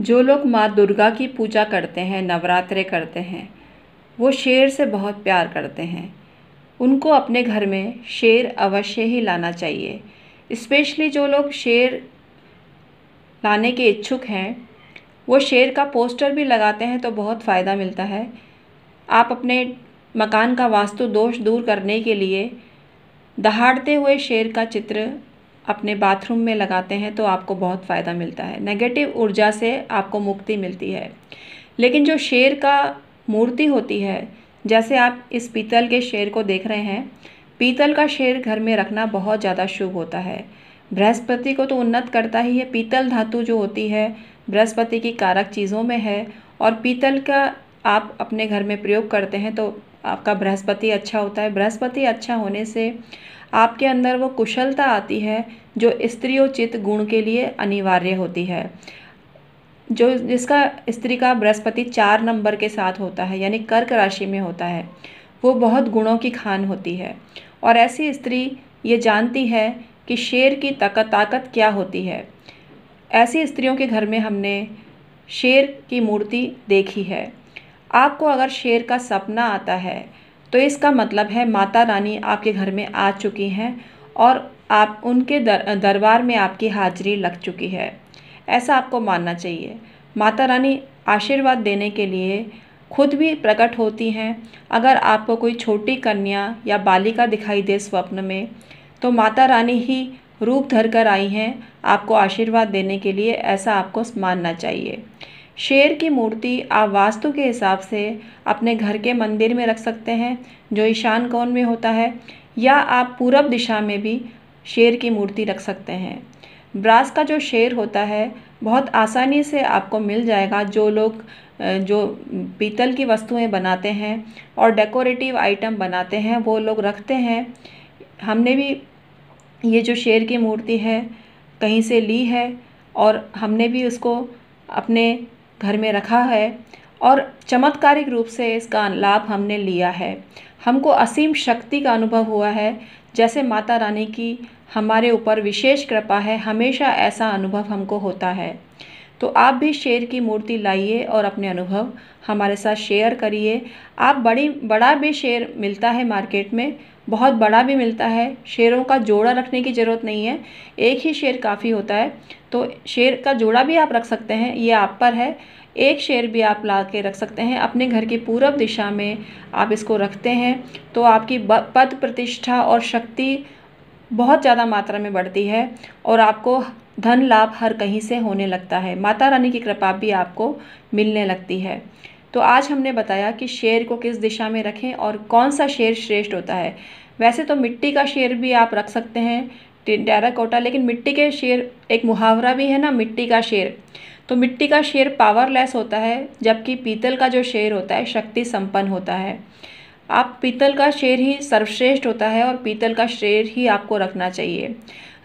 जो लोग माँ दुर्गा की पूजा करते हैं नवरात्रे करते हैं वो शेर से बहुत प्यार करते हैं उनको अपने घर में शेर अवश्य ही लाना चाहिए स्पेशली जो लोग शेर लाने के इच्छुक हैं वो शेर का पोस्टर भी लगाते हैं तो बहुत फ़ायदा मिलता है आप अपने मकान का वास्तु दोष दूर करने के लिए दहाड़ते हुए शेर का चित्र अपने बाथरूम में लगाते हैं तो आपको बहुत फ़ायदा मिलता है नेगेटिव ऊर्जा से आपको मुक्ति मिलती है लेकिन जो शेर का मूर्ति होती है जैसे आप इस पीतल के शेर को देख रहे हैं पीतल का शेर घर में रखना बहुत ज़्यादा शुभ होता है बृहस्पति को तो उन्नत करता ही है पीतल धातु जो होती है बृहस्पति की कारक चीज़ों में है और पीतल का आप अपने घर में प्रयोग करते हैं तो आपका बृहस्पति अच्छा होता है बृहस्पति अच्छा होने से आपके अंदर वो कुशलता आती है जो स्त्रियोचित गुण के लिए अनिवार्य होती है जो जिसका स्त्री का बृहस्पति चार नंबर के साथ होता है यानी कर्क राशि में होता है वो बहुत गुणों की खान होती है और ऐसी स्त्री ये जानती है कि शेर की ताकत ताकत क्या होती है ऐसी स्त्रियों के घर में हमने शेर की मूर्ति देखी है आपको अगर शेर का सपना आता है तो इसका मतलब है माता रानी आपके घर में आ चुकी हैं और आप उनके दर, दरबार में आपकी हाजिरी लग चुकी है ऐसा आपको मानना चाहिए माता रानी आशीर्वाद देने के लिए खुद भी प्रकट होती हैं अगर आपको कोई छोटी कन्या या बालिका दिखाई दे स्वप्न में तो माता रानी ही रूप धर कर आई हैं आपको आशीर्वाद देने के लिए ऐसा आपको मानना चाहिए शेर की मूर्ति आप वास्तु के हिसाब से अपने घर के मंदिर में रख सकते हैं जो ईशान कोण में होता है या आप पूरब दिशा में भी शेर की मूर्ति रख सकते हैं ब्रास का जो शेर होता है बहुत आसानी से आपको मिल जाएगा जो लोग जो पीतल की वस्तुएं बनाते हैं और डेकोरेटिव आइटम बनाते हैं वो लोग रखते हैं हमने भी ये जो शेर की मूर्ति है कहीं से ली है और हमने भी उसको अपने घर में रखा है और चमत्कारिक रूप से इसका लाभ हमने लिया है हमको असीम शक्ति का अनुभव हुआ है जैसे माता रानी की हमारे ऊपर विशेष कृपा है हमेशा ऐसा अनुभव हमको होता है तो आप भी शेर की मूर्ति लाइए और अपने अनुभव हमारे साथ शेयर करिए आप बड़ी बड़ा भी शेर मिलता है मार्केट में बहुत बड़ा भी मिलता है शेरों का जोड़ा रखने की ज़रूरत नहीं है एक ही शेर काफ़ी होता है तो शेर का जोड़ा भी आप रख सकते हैं ये आप पर है एक शेर भी आप ला के रख सकते हैं अपने घर की पूर्व दिशा में आप इसको रखते हैं तो आपकी पद प्रतिष्ठा और शक्ति बहुत ज़्यादा मात्रा में बढ़ती है और आपको धन लाभ हर कहीं से होने लगता है माता रानी की कृपा भी आपको मिलने लगती है तो आज हमने बताया कि शेर को किस दिशा में रखें और कौन सा शेर श्रेष्ठ होता है वैसे तो मिट्टी का शेर भी आप रख सकते हैं टेराकोटा लेकिन मिट्टी के शेर एक मुहावरा भी है ना मिट्टी का शेर तो मिट्टी का शेर पावरलेस होता है जबकि पीतल का जो शेर होता है शक्ति संपन्न होता है आप पीतल का शेर ही सर्वश्रेष्ठ होता है और पीतल का शेर ही आपको रखना चाहिए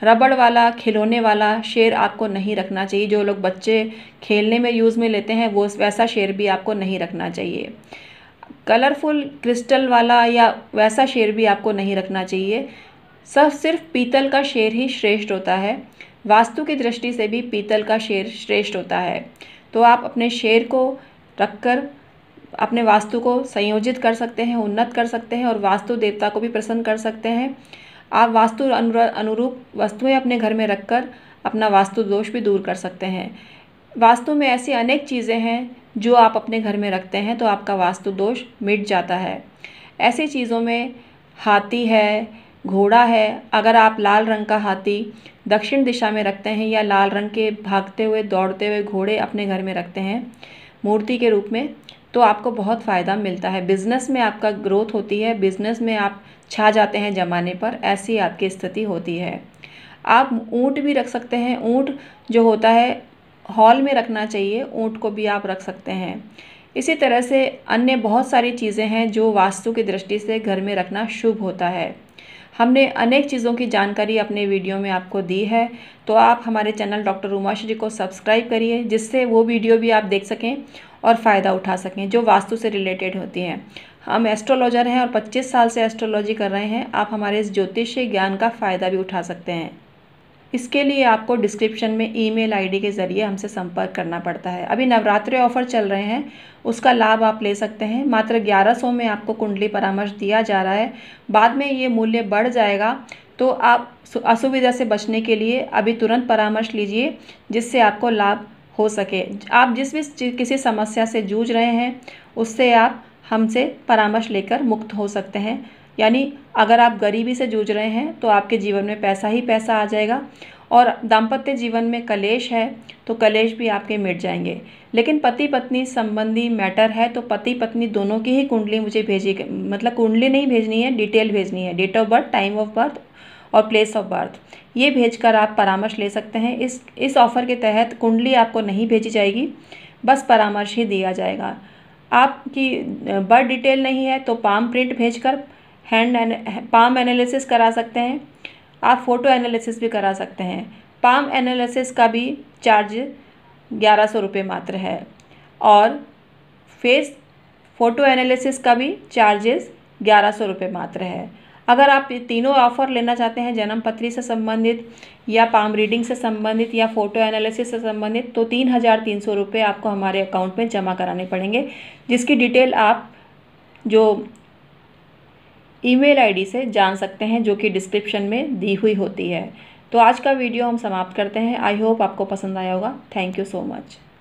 रबड़ वाला खिलौने वाला शेर आपको नहीं रखना चाहिए जो लोग बच्चे खेलने में यूज़ में लेते हैं वो वैसा शेर भी आपको नहीं रखना चाहिए कलरफुल क्रिस्टल वाला या वैसा शेर भी आपको नहीं रखना चाहिए सब सिर्फ पीतल का शेर ही श्रेष्ठ होता है वास्तु की दृष्टि से भी पीतल का शेर श्रेष्ठ होता है तो आप अपने शेर को रखकर अपने वास्तु को संयोजित कर सकते हैं उन्नत कर सकते हैं और वास्तु देवता को भी प्रसन्न कर सकते हैं आप वास्तु अनुरूप वस्तुएं अपने घर में रखकर अपना वास्तु दोष भी दूर कर सकते हैं वास्तु में ऐसी अनेक चीज़ें हैं जो आप अपने घर में रखते हैं तो आपका वास्तु दोष मिट जाता है ऐसी चीज़ों में हाथी है घोड़ा है अगर आप लाल रंग का हाथी दक्षिण दिशा में रखते हैं या लाल रंग के भागते हुए दौड़ते हुए घोड़े अपने घर में रखते हैं मूर्ति के रूप में तो आपको बहुत फ़ायदा मिलता है बिज़नेस में आपका ग्रोथ होती है बिज़नेस में आप छा जाते हैं ज़माने पर ऐसी आपकी स्थिति होती है आप ऊँट भी रख सकते हैं ऊँट जो होता है हॉल में रखना चाहिए ऊँट को भी आप रख सकते हैं इसी तरह से अन्य बहुत सारी चीज़ें हैं जो वास्तु की दृष्टि से घर में रखना शुभ होता है हमने अनेक चीज़ों की जानकारी अपने वीडियो में आपको दी है तो आप हमारे चैनल डॉक्टर उमाश्री को सब्सक्राइब करिए जिससे वो वीडियो भी आप देख सकें और फ़ायदा उठा सकें जो वास्तु से रिलेटेड होती हैं हम एस्ट्रोलॉजर हैं और 25 साल से एस्ट्रोलॉजी कर रहे हैं आप हमारे इस ज्योतिष ज्ञान का फ़ायदा भी उठा सकते हैं इसके लिए आपको डिस्क्रिप्शन में ईमेल आईडी के ज़रिए हमसे संपर्क करना पड़ता है अभी नवरात्रि ऑफ़र चल रहे हैं उसका लाभ आप ले सकते हैं मात्र ग्यारह सौ में आपको कुंडली परामर्श दिया जा रहा है बाद में ये मूल्य बढ़ जाएगा तो आप असुविधा से बचने के लिए अभी तुरंत परामर्श लीजिए जिससे आपको लाभ हो सके आप जिस भी किसी समस्या से जूझ रहे हैं उससे आप हमसे परामर्श लेकर मुक्त हो सकते हैं यानी अगर आप गरीबी से जूझ रहे हैं तो आपके जीवन में पैसा ही पैसा आ जाएगा और दाम्पत्य जीवन में कलेश है तो कलेश भी आपके मिट जाएंगे लेकिन पति पत्नी संबंधी मैटर है तो पति पत्नी दोनों की ही कुंडली मुझे भेजी मतलब कुंडली नहीं भेजनी है डिटेल भेजनी है date of birth time of birth और प्लेस ऑफ बर्थ ये भेजकर आप परामर्श ले सकते हैं इस इस ऑफ़र के तहत कुंडली आपको नहीं भेजी जाएगी बस परामर्श ही दिया जाएगा आपकी बर्थ डिटेल नहीं है तो पाम प्रिंट भेजकर हैंड पाम एनालिसिस करा सकते हैं आप फ़ोटो एनालिसिस भी करा सकते हैं पाम एनालिसिस का भी चार्ज ग्यारह सौ रुपये मात्र है और फेस फ़ोटो एनालिसिस का भी चार्जेस ग्यारह सौ रुपये मात्र है अगर आप तीनों ऑफर लेना चाहते हैं जन्म पत्री से संबंधित या पाम रीडिंग से संबंधित या फोटो एनालिसिस से संबंधित तो तीन हज़ार तीन सौ रुपये आपको हमारे अकाउंट में जमा कराने पड़ेंगे जिसकी डिटेल आप जो ईमेल आईडी से जान सकते हैं जो कि डिस्क्रिप्शन में दी हुई होती है तो आज का वीडियो हम समाप्त करते हैं आई होप आपको पसंद आया होगा थैंक यू सो मच